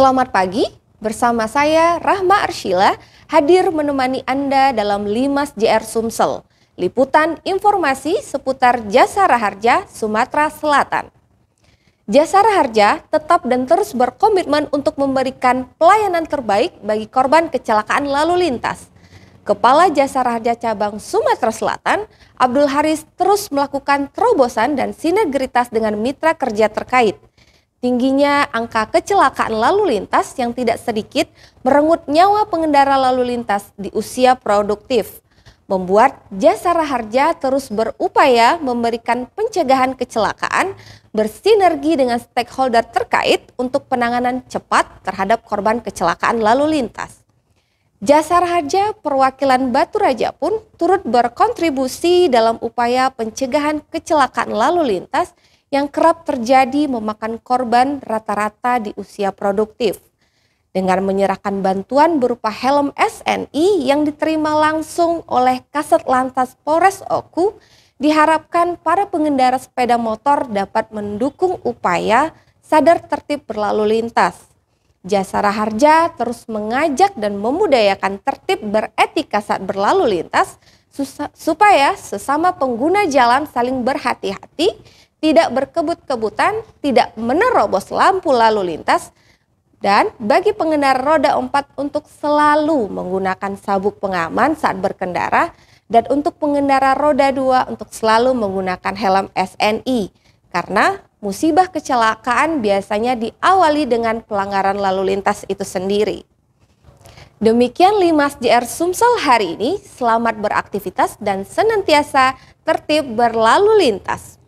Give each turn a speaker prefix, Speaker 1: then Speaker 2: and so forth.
Speaker 1: Selamat pagi, bersama saya Rahma Arshila hadir menemani Anda dalam Limas JR Sumsel. Liputan informasi seputar Jasara Harja, Sumatera Selatan. Jasara Harja tetap dan terus berkomitmen untuk memberikan pelayanan terbaik bagi korban kecelakaan lalu lintas. Kepala Jasara Harja Cabang Sumatera Selatan, Abdul Haris terus melakukan terobosan dan sinergitas dengan mitra kerja terkait. Tingginya angka kecelakaan lalu lintas yang tidak sedikit merenggut nyawa pengendara lalu lintas di usia produktif, membuat Jasara Harja terus berupaya memberikan pencegahan kecelakaan bersinergi dengan stakeholder terkait untuk penanganan cepat terhadap korban kecelakaan lalu lintas. Jasara Harja perwakilan Batu Raja pun turut berkontribusi dalam upaya pencegahan kecelakaan lalu lintas yang kerap terjadi memakan korban rata-rata di usia produktif. Dengan menyerahkan bantuan berupa helm SNI yang diterima langsung oleh Kasat Lantas Polres Oku, diharapkan para pengendara sepeda motor dapat mendukung upaya sadar tertib berlalu lintas. Jasara Harja terus mengajak dan memudayakan tertib beretika saat berlalu lintas supaya sesama pengguna jalan saling berhati-hati tidak berkebut-kebutan, tidak menerobos lampu lalu lintas, dan bagi pengendara roda 4 untuk selalu menggunakan sabuk pengaman saat berkendara dan untuk pengendara roda 2 untuk selalu menggunakan helm SNI karena musibah kecelakaan biasanya diawali dengan pelanggaran lalu lintas itu sendiri. Demikian 5 JR Sumsel hari ini, selamat beraktivitas dan senantiasa tertib berlalu lintas.